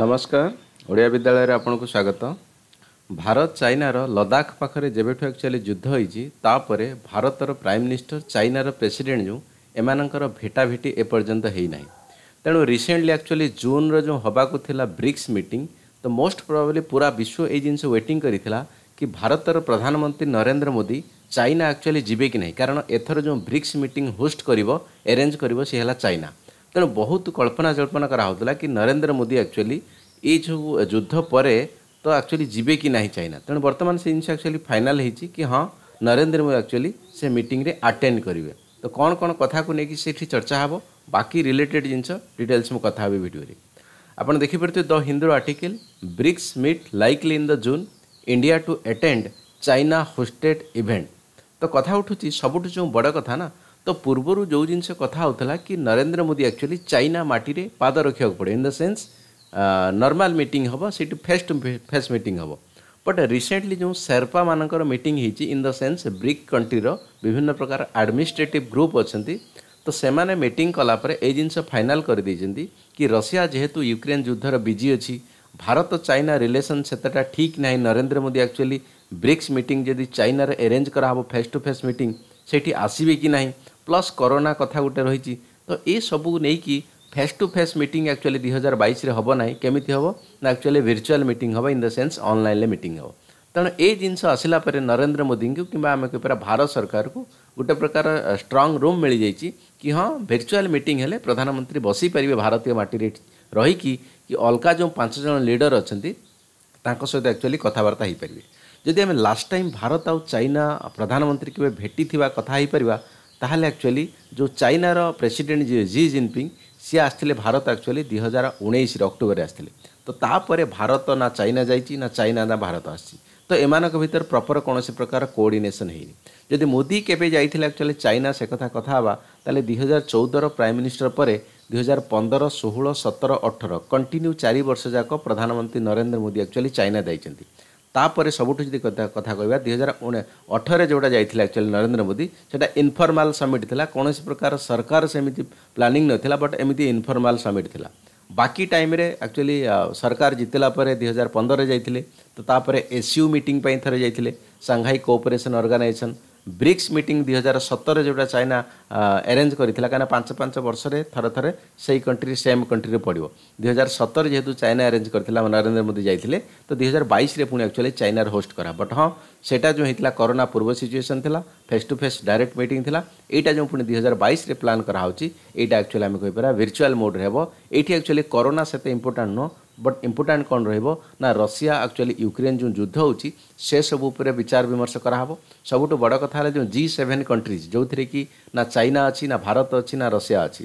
ନମସ୍କାର ଓଡ଼ିଆ ବିଦ୍ୟାଳୟରେ ଆପଣଙ୍କୁ ସ୍ୱାଗତ ଭାରତ ଚାଇନାର ଲଦାଖ ପାଖରେ ଯେବେଠୁ ଆକ୍ଚୁଆଲି ଯୁଦ୍ଧ ହୋଇଛି ତାପରେ ଭାରତର ପ୍ରାଇମ୍ ମିନିଷ୍ଟର ଚାଇନାର ପ୍ରେସିଡେଣ୍ଟ ଯେଉଁ ଏମାନଙ୍କର ଭେଟାଭେଟି ଏପର୍ଯ୍ୟନ୍ତ ହୋଇନାହିଁ ତେଣୁ ରିସେଣ୍ଟଲି ଆକ୍ଚୁଆଲି ଜୁନ୍ର ଯେଉଁ ହେବାକୁ ଥିଲା ବ୍ରିକ୍ସ ମିଟିଂ ତ ମୋଷ୍ଟ ପ୍ରବାବଲି ପୁରା ବିଶ୍ୱ ଏଇ ଜିନିଷ ୱେଟିଂ କରିଥିଲା କି ଭାରତର ପ୍ରଧାନମନ୍ତ୍ରୀ ନରେନ୍ଦ୍ର ମୋଦି ଚାଇନା ଆକ୍ଚୁଆଲି ଯିବେ କି ନାହିଁ କାରଣ ଏଥର ଯେଉଁ ବ୍ରିକ୍ସ ମିଟିଂ ହୋଷ୍ଟ କରିବ ଏରେଞ୍ଜ କରିବ ସେ ହେଲା ଚାଇନା ତେଣୁ ବହୁତ କଳ୍ପନା ଜଳ୍ପନା କରାହେଉଥିଲା କି ନରେନ୍ଦ୍ର ମୋଦି ଆକ୍ଚୁଆଲି ଏଇ ଯେଉଁ ଯୁଦ୍ଧ ପରେ ତ ଆକ୍ଚୁଆଲି ଯିବେ କି ନାହିଁ ଚାଇନା ତେଣୁ ବର୍ତ୍ତମାନ ସେ ଜିନିଷ ଆକ୍ଚୁଆଲି ଫାଇନାଲ୍ ହେଇଛି କି ହଁ ନରେନ୍ଦ୍ର ମୋଦି ଆକ୍ଚୁଆଲି ସେ ମିଟିଂରେ ଆଟେଣ୍ଡ କରିବେ ତ କ'ଣ କ'ଣ କଥାକୁ ନେଇକି ସେଠି ଚର୍ଚ୍ଚା ହେବ ବାକି ରିଲେଟେଡ୍ ଜିନିଷ ଡିଟେଲ୍ସ ମୁଁ କଥା ହେବି ଭିଡ଼ିଓରେ ଆପଣ ଦେଖିପାରୁଥିବେ ଦ ହିନ୍ଦୁର article BRICS meet likely in the June India to attend China hosted event ତ କଥା ଉଠୁଛି ସବୁଠୁ ଯେଉଁ ବଡ଼ କଥା ନା ତ ପୂର୍ବରୁ ଯେଉଁ ଜିନିଷ କଥା ହେଉଥିଲା କି ନରେନ୍ଦ୍ର ମୋଦି ଆକ୍ଚୁଆଲି ଚାଇନା ମାଟିରେ ପାଦ ରଖିବାକୁ ପଡ଼େ in the sense normal meeting ହେବ ସେଇଠି ଫେସ୍ ଟୁ ଫେସ୍ ମିଟିଂ ହେବ ବଟ୍ ରିସେଣ୍ଟଲି ଯେଉଁ ସେର୍ପାମାନଙ୍କର ମିଟିଂ ହେଇଛି ଇନ୍ ଦ ସେନ୍ସ ବ୍ରିକ୍ କଣ୍ଟ୍ରିର ବିଭିନ୍ନ ପ୍ରକାର ଆଡ଼ମିନିଷ୍ଟ୍ରେଟିଭ୍ ଗ୍ରୁପ୍ ଅଛନ୍ତି ତ ସେମାନେ ମିଟିଂ କଲାପରେ ଏଇ ଜିନିଷ ଫାଇନାଲ୍ କରିଦେଇଛନ୍ତି କି ରଷିଆ ଯେହେତୁ ୟୁକ୍ରେନ୍ ଯୁଦ୍ଧର ବିଜି ଅଛି ଭାରତ ଚାଇନା ରିଲେସନ୍ ସେତେଟା ଠିକ୍ ନାହିଁ Narendra Modi actually BRICS meeting ଯଦି ଚାଇନାରେ ଆରେଞ୍ଜ କରାହେବ ଫେସ୍ ଟୁ ଫେସ୍ ମିଟିଂ ସେଇଠି ଆସିବେ କି ନାହିଁ ପ୍ଲସ୍ କରୋନା କଥା ଗୋଟେ ରହିଛି ତ ଏସବୁ ନେଇକି face to face meeting actually ଦୁଇ ହଜାର ବାଇଶରେ ହେବ ନାହିଁ କେମିତି ହେବ ନା ଆକ୍ଚୁଆଲି ଭିର୍ଚୁଆଲ୍ ମିଟିଂ ହେବ ଇନ୍ ଦ ସେନ୍ସ ଅନଲାଇନ୍ରେ ମିଟିଂ ହେବ ତେଣୁ ଏ ଜିନିଷ ଆସିଲା ପରେ ନରେନ୍ଦ୍ର ମୋଦିଙ୍କୁ କିମ୍ବା ଆମେ କହିପାରିବା ଭାରତ ସରକାରକୁ ଗୋଟେ ପ୍ରକାର ଷ୍ଟ୍ରଙ୍ଗ ରୁମ୍ ମିଳିଯାଇଛି କି ହଁ ଭିର୍ଚୁଆଲ୍ ମିଟିଂ ହେଲେ ପ୍ରଧାନମନ୍ତ୍ରୀ ବସିପାରିବେ ଭାରତୀୟ ମାଟିରେ ରହିକି କି ଅଲଗା ଯେଉଁ ପାଞ୍ଚ ଜଣ ଲିଡର ଅଛନ୍ତି ତାଙ୍କ ସହିତ ଆକ୍ଚୁଆଲି କଥାବାର୍ତ୍ତା ହୋଇପାରିବେ ଯଦି ଆମେ ଲାଷ୍ଟ ଟାଇମ୍ ଭାରତ ଆଉ ଚାଇନା ପ୍ରଧାନମନ୍ତ୍ରୀ କେବେ ଭେଟିଥିବା କଥା ହୋଇପାରିବା ତାହେଲେ ଆକ୍ଚୁଆଲି ଯେଉଁ ଚାଇନାର ପ୍ରେସିଡେଣ୍ଟ ଯିଏ ଜି ଜିନପିଙ୍ଗ ସିଏ ଆସିଥିଲେ ଭାରତ ଆକ୍ଚୁଆଲି ଦୁଇ ହଜାର ଉଣେଇଶରେ ଅକ୍ଟୋବରରେ ଆସିଥିଲେ ତ ତାପରେ ଭାରତ ନା ଚାଇନା ଯାଇଛି ନା ଚାଇନା ନା ଭାରତ ଆସିଛି ତ ଏମାନଙ୍କ ଭିତରେ ପ୍ରପର କୌଣସି ପ୍ରକାର କୋଅର୍ଡିନେସନ୍ ହେଇନି ଯଦି ମୋଦି କେବେ ଯାଇଥିଲେ ଆକ୍ଚୁଆଲି ଚାଇନା ସେ କଥା କଥା ହେବା ତାହେଲେ ଦୁଇ ହଜାର ଚଉଦର ପ୍ରାଇମ୍ ମିନିଷ୍ଟର ପରେ ଦୁଇ ହଜାର ପନ୍ଦର ଷୋହଳ ସତର ଅଠର କଣ୍ଟିନ୍ୟୁ ଚାରି ବର୍ଷ ଯାକ ପ୍ରଧାନମନ୍ତ୍ରୀ ନରେନ୍ଦ୍ର ମୋଦି ଆକ୍ଚୁଆଲି ଚାଇନା ଯାଇଛନ୍ତି ତାପରେ ସବୁଠୁ ଯଦି କଥା କହିବା ଦୁଇ ହଜାର ଅଠରରେ ଯେଉଁଟା ଯାଇଥିଲା ଆକ୍ଚୁଆଲି ନରେନ୍ଦ୍ର ମୋଦି ସେଇଟା ଇନଫର୍ମାଲ୍ ସମିଟ୍ ଥିଲା କୌଣସି ପ୍ରକାର ସରକାର ସେମିତି ପ୍ଲାନିଂ ନଥିଲା ବଟ୍ ଏମିତି ଇନଫର୍ମାଲ୍ ସମିଟ୍ ଥିଲା ବାକି ଟାଇମ୍ରେ ଆକ୍ଚୁଆଲି ସରକାର ଜିତିଲା ପରେ ଦୁଇ ହଜାର ପନ୍ଦରରେ ଯାଇଥିଲେ ତ ତାପରେ ଏସ୍ୟୁ ମିଟିଂ ପାଇଁ ଥରେ ଯାଇଥିଲେ Shanghai cooperation organisation BRICS meeting ଦୁଇ ହଜାର ସତରରେ ଯେଉଁଟା ଚାଇନା ଆରେଞ୍ଜ କରିଥିଲା କାହିଁକିନା ପାଞ୍ଚ ପାଞ୍ଚ ବର୍ଷରେ ଥରେ ଥରେ ସେଇ କଣ୍ଟ୍ରି ସେମ୍ କଣ୍ଟ୍ରିରେ ପଡ଼ିବ ଦୁଇ ହଜାର ସତରେ ଯେହେତୁ ଚାଇନା ଆରେଞ୍ଜ କରିଥିଲା ନରେନ୍ଦ୍ର ମୋଦି ଯାଇଥିଲେ ତ ଦୁଇ ହଜାର ବାଇଶରେ ପୁଣି ଆକ୍ଚୁଆଲି ଚାଇନାର ହୋଷ୍ଟ କରା ବଟ୍ ହଁ ସେଇଟା ଯେଉଁ ହେଇଥିଲା କରୋନା ପୂର୍ବ ସିଚୁଏସନ୍ ଥିଲା face to face direct meeting ଥିଲା ଏଇଟା ଯେଉଁ ପୁଣି ଦୁଇ ହଜାର ବାଇଶରେ ପ୍ଲାନ୍ କରାହେଉଛି ଏଇଟା ଆକ୍ଚୁଆଲି ଆମେ କହିପାରିବା ଭିର୍ଚୁଆଲ୍ ମୋଡ଼୍ରେ ହେବ ଏଇଠି ଆକ୍ଚୁଆଲି କରୋନା ସେତେ ଇମ୍ପୋର୍ଟାଣ୍ଟ ନୁହଁ ବଟ୍ ଇମ୍ପୋର୍ଟାଣ୍ଟ କ'ଣ ରହିବ ନା ରଷିଆ ଆକ୍ଚୁଆଲି ୟୁକ୍ରେନ୍ ଯେଉଁ ଯୁଦ୍ଧ ହେଉଛି ସେସବୁ ଉପରେ ବିଚାର ବିମର୍ଶ କରାହେବ ସବୁଠୁ ବଡ଼ କଥା ହେଲା ଯେଉଁ ଜି ସେଭେନ୍ କଣ୍ଟ୍ରିଜ୍ ଯେଉଁଥିରେ କି ନା ଚାଇନା ଅଛି ନା ଭାରତ ଅଛି ନା ରଷିଆ ଅଛି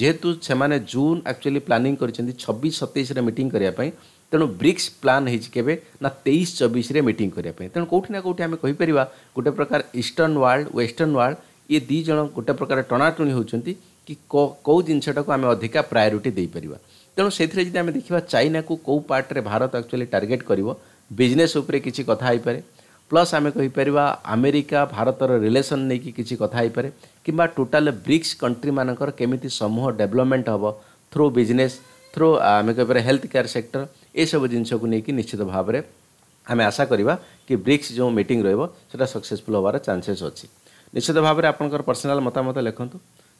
ଯେହେତୁ ସେମାନେ ଜୁନ୍ ଆକ୍ଚୁଆଲି ପ୍ଲାନିଂ କରିଛନ୍ତି ଛବିଶ ସତେଇଶରେ ମିଟିଂ କରିବା ପାଇଁ ତେଣୁ ବ୍ରିକ୍ସ ପ୍ଲାନ୍ ହେଇଛି କେବେ ନା ତେଇଶ ଚବିଶରେ ମିଟିଂ କରିବା ପାଇଁ ତେଣୁ କେଉଁଠି ନା କେଉଁଠି ଆମେ କହିପାରିବା ଗୋଟେ ପ୍ରକାର ଇଷ୍ଟର୍ଣ୍ଣ ୱାର୍ଲଡ଼ ୱେଷ୍ଟର୍ଣ୍ଣ ୱାର୍ଲଡ଼ ଇଏ ଦୁଇ ଜଣ ଗୋଟେ ପ୍ରକାର ଟଣାଟଣି ହେଉଛନ୍ତି କି କେଉଁ ଜିନିଷଟାକୁ ଆମେ ଅଧିକା ପ୍ରାୟୋରିଟି ଦେଇପାରିବା ତେଣୁ ସେଥିରେ ଯଦି ଆମେ ଦେଖିବା ଚାଇନାକୁ କେଉଁ ପାର୍ଟରେ ଭାରତ ଆକ୍ଚୁଆଲି ଟାର୍ଗେଟ୍ କରିବ ବିଜନେସ୍ ଉପରେ କିଛି କଥା ହୋଇପାରେ ପ୍ଲସ୍ ଆମେ କହିପାରିବା ଆମେରିକା ଭାରତର ରିଲେସନ୍ ନେଇକି କିଛି କଥା ହୋଇପାରେ କିମ୍ବା ଟୋଟାଲ୍ ବ୍ରିକ୍ସ କଣ୍ଟ୍ରିମାନଙ୍କର କେମିତି ସମୂହ ଡେଭଲପମେଣ୍ଟ ହେବ ଥ୍ରୁ ବିଜନେସ୍ ଥ୍ରୁ ଆମେ କହିପାରିବା ହେଲ୍ଥ କେୟାର ସେକ୍ଟର ଏସବୁ ଜିନିଷକୁ ନେଇକି ନିଶ୍ଚିତ ଭାବରେ ଆମେ ଆଶା କରିବା କି ବ୍ରିକ୍ସ ଯେଉଁ ମିଟିଂ ରହିବ ସେଇଟା ସକ୍ସେସଫୁଲ୍ ହେବାର ଚାନ୍ସେସ୍ ଅଛି ନିଶ୍ଚିତ ଭାବରେ ଆପଣଙ୍କର ପର୍ସନାଲ୍ ମତାମତ ଲେଖନ୍ତୁ